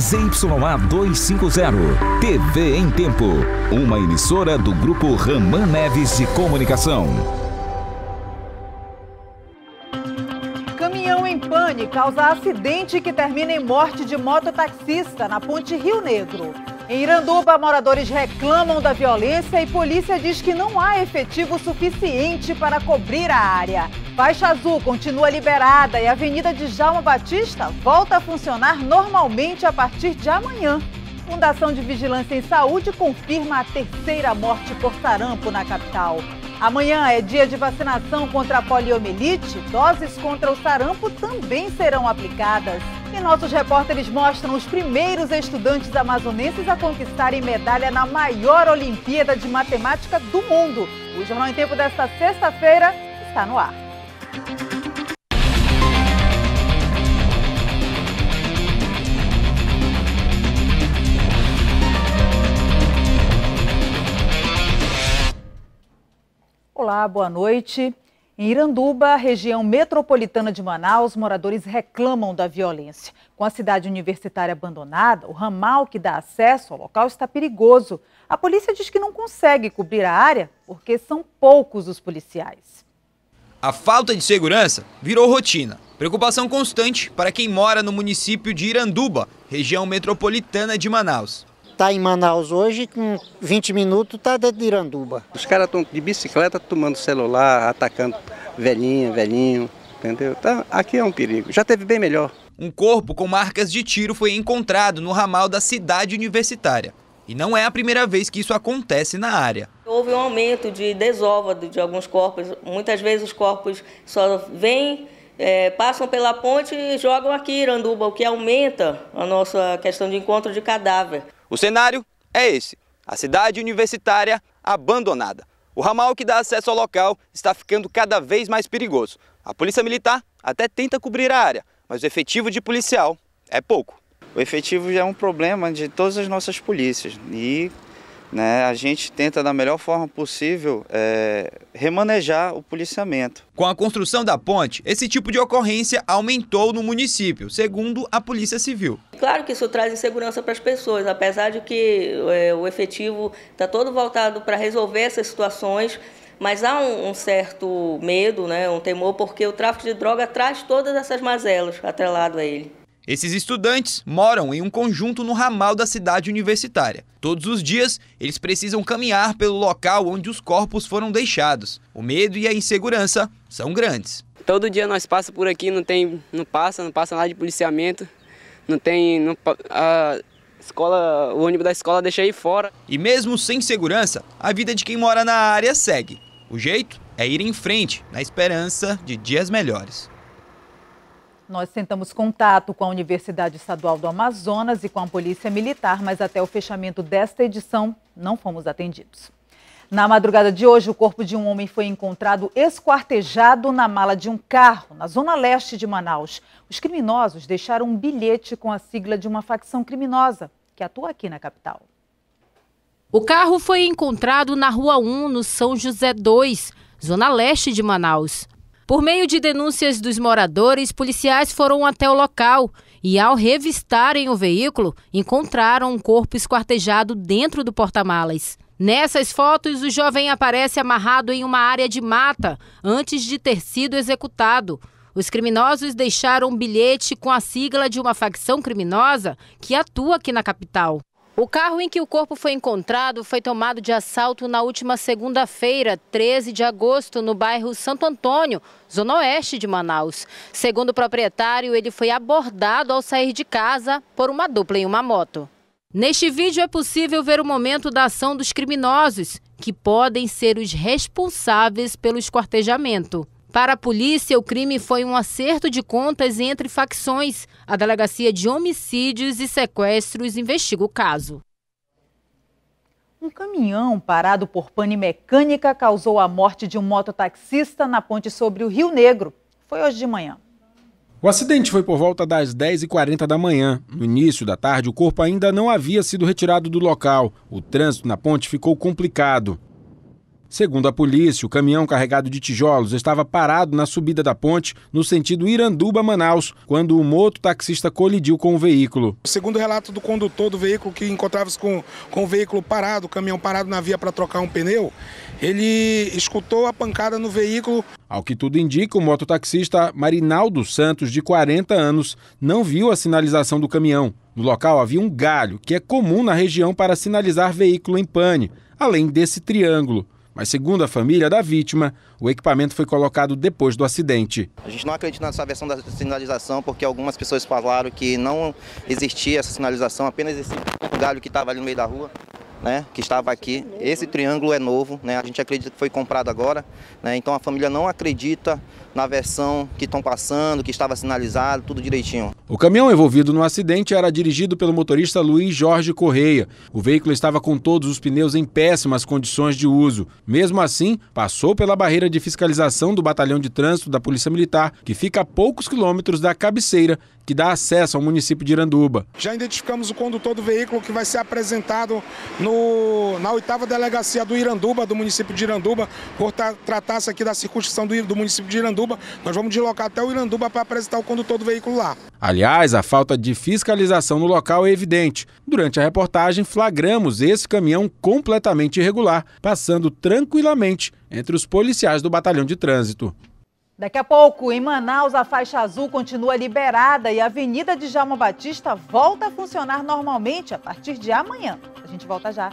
ZYA 250. TV em Tempo. Uma emissora do Grupo Raman Neves de Comunicação. Caminhão em pane causa acidente que termina em morte de mototaxista na ponte Rio Negro. Em Iranduba, moradores reclamam da violência e polícia diz que não há efetivo suficiente para cobrir a área faixa azul continua liberada e a Avenida de Jalma Batista volta a funcionar normalmente a partir de amanhã. Fundação de Vigilância em Saúde confirma a terceira morte por sarampo na capital. Amanhã é dia de vacinação contra a poliomielite. Doses contra o sarampo também serão aplicadas. E nossos repórteres mostram os primeiros estudantes amazonenses a conquistarem medalha na maior Olimpíada de Matemática do mundo. O Jornal em Tempo desta sexta-feira está no ar. Olá, boa noite. Em Iranduba, região metropolitana de Manaus, moradores reclamam da violência. Com a cidade universitária abandonada, o ramal que dá acesso ao local está perigoso. A polícia diz que não consegue cobrir a área porque são poucos os policiais. A falta de segurança virou rotina. Preocupação constante para quem mora no município de Iranduba, região metropolitana de Manaus. Está em Manaus hoje, com 20 minutos está dentro de Iranduba. Os caras estão de bicicleta tomando celular, atacando velhinha, velhinho, entendeu? Tá, aqui é um perigo. Já teve bem melhor. Um corpo com marcas de tiro foi encontrado no ramal da cidade universitária. E não é a primeira vez que isso acontece na área. Houve um aumento de desova de alguns corpos. Muitas vezes os corpos só vêm, é, passam pela ponte e jogam aqui, Iranduba, o que aumenta a nossa questão de encontro de cadáver. O cenário é esse: a cidade universitária abandonada. O ramal que dá acesso ao local está ficando cada vez mais perigoso. A polícia militar até tenta cobrir a área, mas o efetivo de policial é pouco. O efetivo já é um problema de todas as nossas polícias e né, a gente tenta, da melhor forma possível, é, remanejar o policiamento. Com a construção da ponte, esse tipo de ocorrência aumentou no município, segundo a Polícia Civil. Claro que isso traz insegurança para as pessoas, apesar de que é, o efetivo está todo voltado para resolver essas situações, mas há um, um, certo medo, né, um temor, porque o tráfico de droga traz todas essas mazelas atrelado a ele. Esses estudantes moram em um conjunto no ramal da cidade universitária. Todos os dias, eles precisam caminhar pelo local onde os corpos foram deixados. O medo e a insegurança são grandes. Todo dia nós passa por aqui, não tem, não passa, não passa nada de policiamento, não tem, não, a escola, o ônibus da escola deixa aí fora. E mesmo sem segurança, a vida de quem mora na área segue. O jeito é ir em frente, na esperança de dias melhores. Nós tentamos contato com a Universidade Estadual do Amazonas e com a Polícia Militar, mas até o fechamento desta edição não fomos atendidos. Na madrugada de hoje, o corpo de um homem foi encontrado esquartejado na mala de um carro, na zona leste de Manaus. Os criminosos deixaram um bilhete com a sigla de uma facção criminosa que atua aqui na capital. O carro foi encontrado na Rua 1, no São José 2, zona leste de Manaus. Por meio de denúncias dos moradores, policiais foram até o local e, ao revistarem o veículo, encontraram um corpo esquartejado dentro do porta-malas. Nessas fotos, o jovem aparece amarrado em uma área de mata antes de ter sido executado. Os criminosos deixaram um bilhete com a sigla de uma facção criminosa que atua aqui na capital. O carro em que o corpo foi encontrado foi tomado de assalto na última segunda-feira, 13 de agosto, no bairro Santo Antônio, zona oeste de Manaus. Segundo o proprietário, ele foi abordado ao sair de casa por uma dupla em uma moto. Neste vídeo é possível ver o momento da ação dos criminosos, que podem ser os responsáveis pelo escortejamento. Para a polícia, o crime foi um acerto de contas entre facções. A Delegacia de Homicídios e Sequestros investiga o caso. Um caminhão parado por pane mecânica causou a morte de um mototaxista na ponte sobre o Rio Negro. Foi hoje de manhã. O acidente foi por volta das 10h40 da manhã. No início da tarde, o corpo ainda não havia sido retirado do local. O trânsito na ponte ficou complicado. Segundo a polícia, o caminhão carregado de tijolos estava parado na subida da ponte no sentido Iranduba-Manaus, quando o mototaxista colidiu com o veículo. Segundo o relato do condutor do veículo, que encontrava-se com, com o veículo parado, o caminhão parado na via para trocar um pneu, ele escutou a pancada no veículo. Ao que tudo indica, o mototaxista Marinaldo Santos, de 40 anos, não viu a sinalização do caminhão. No local havia um galho, que é comum na região para sinalizar veículo em pane, além desse triângulo. Mas, segundo a família da vítima, o equipamento foi colocado depois do acidente. A gente não acredita nessa versão da sinalização, porque algumas pessoas falaram que não existia essa sinalização, apenas esse galho que estava ali no meio da rua. Né, que estava aqui. Esse triângulo é novo, né, a gente acredita que foi comprado agora. Né, então a família não acredita na versão que estão passando, que estava sinalizado, tudo direitinho. O caminhão envolvido no acidente era dirigido pelo motorista Luiz Jorge Correia. O veículo estava com todos os pneus em péssimas condições de uso. Mesmo assim, passou pela barreira de fiscalização do Batalhão de Trânsito da Polícia Militar, que fica a poucos quilômetros da cabeceira que dá acesso ao município de Iranduba. Já identificamos o condutor do veículo que vai ser apresentado no, na oitava delegacia do Iranduba, do município de Iranduba, por tratar-se aqui da circunstância do, do município de Iranduba Iranduba, nós vamos deslocar até o Iranduba para apresentar o condutor do veículo lá. Aliás, a falta de fiscalização no local é evidente. Durante a reportagem, flagramos esse caminhão completamente irregular, passando tranquilamente entre os policiais do batalhão de trânsito. Daqui a pouco, em Manaus, a faixa azul continua liberada e a Avenida de Jalma Batista volta a funcionar normalmente a partir de amanhã. A gente volta já.